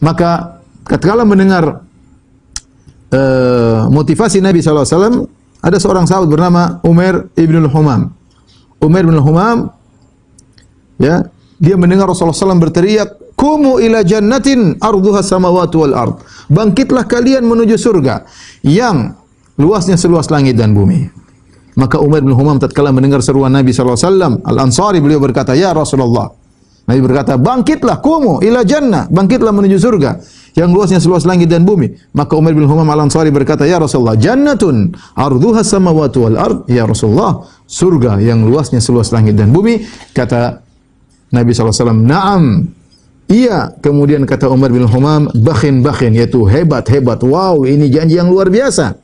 Maka ketika mendengar uh, motivasi Nabi SAW, ada seorang sahabat bernama Umar Ibnul humam Umar Ibnul humam ya, dia mendengar Rasulullah SAW berteriak, Kumu ila jannatin arduha samawati wal ard. Bangkitlah kalian menuju surga yang luasnya seluas langit dan bumi. Maka Umar bin Humam tatkala mendengar seruan Nabi sallallahu alaihi wasallam, Al-Ansari beliau berkata, "Ya Rasulullah, Nabi berkata, bangkitlah kumu ila jannah, bangkitlah menuju surga yang luasnya seluas langit dan bumi. Maka Umar bin Humam Al-Ansari berkata, "Ya Rasulullah, jannatun arduha samawati wal ard." Ya Rasulullah, surga yang luasnya seluas langit dan bumi. Kata Nabi SAW, "Na'am." Iya, kemudian kata Umar bin Humam, "Bakhin bakhin," yaitu hebat-hebat. Wow, ini janji yang luar biasa.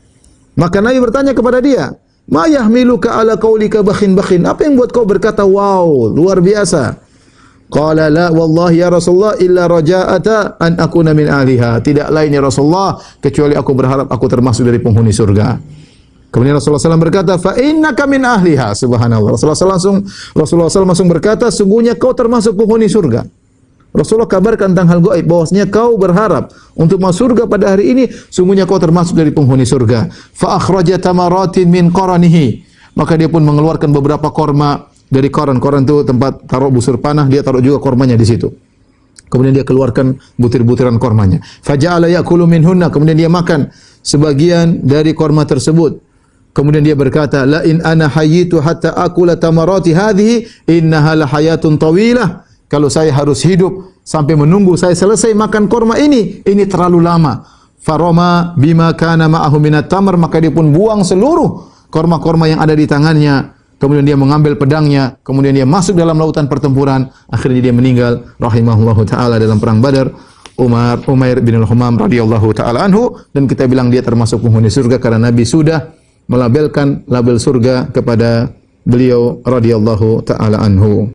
Maka Nabi bertanya kepada dia, "Ma yahmiluka ala kaulika bakhin bakhin?" Apa yang buat kau berkata, "Wow, luar biasa?" Qala la wallahi ya Rasulullah illa raja'ata an akuna min ahliha. Tidak lain ya Rasulullah kecuali aku berharap aku termasuk dari penghuni surga. Kemudian Rasulullah SAW berkata, "Fa innaka min ahliha." Subhanallah. Rasulullah SAW langsung Rasulullah SAW langsung berkata, "Sungguhnya kau termasuk penghuni surga." Rasulullah kabarkan tentang hal gaib bahwasanya kau berharap untuk masuk surga pada hari ini, sungguhnya kau termasuk dari penghuni surga. Fa akhraja tamaratin min qaranihi. Maka dia pun mengeluarkan beberapa korma dari koran. Koran itu tempat taruh busur panah, dia taruh juga kormanya di situ. Kemudian dia keluarkan butir-butiran kormanya. Faja'ala ya'kulu minhunna. Kemudian dia makan sebagian dari korma tersebut. Kemudian dia berkata, La in ana hayyitu hatta akula tamarati hadhi innaha la hayatun tawilah. Kalau saya harus hidup sampai menunggu saya selesai makan korma ini, ini terlalu lama. Faroma bima kana ma'ahu minat tamar, maka dia pun buang seluruh korma-korma yang ada di tangannya kemudian dia mengambil pedangnya, kemudian dia masuk dalam lautan pertempuran, akhirnya dia meninggal rahimahullahu taala dalam perang Badar. Umar Umair bin Al-Humam radhiyallahu taala anhu dan kita bilang dia termasuk penghuni surga karena Nabi sudah melabelkan label surga kepada beliau radhiyallahu taala anhu.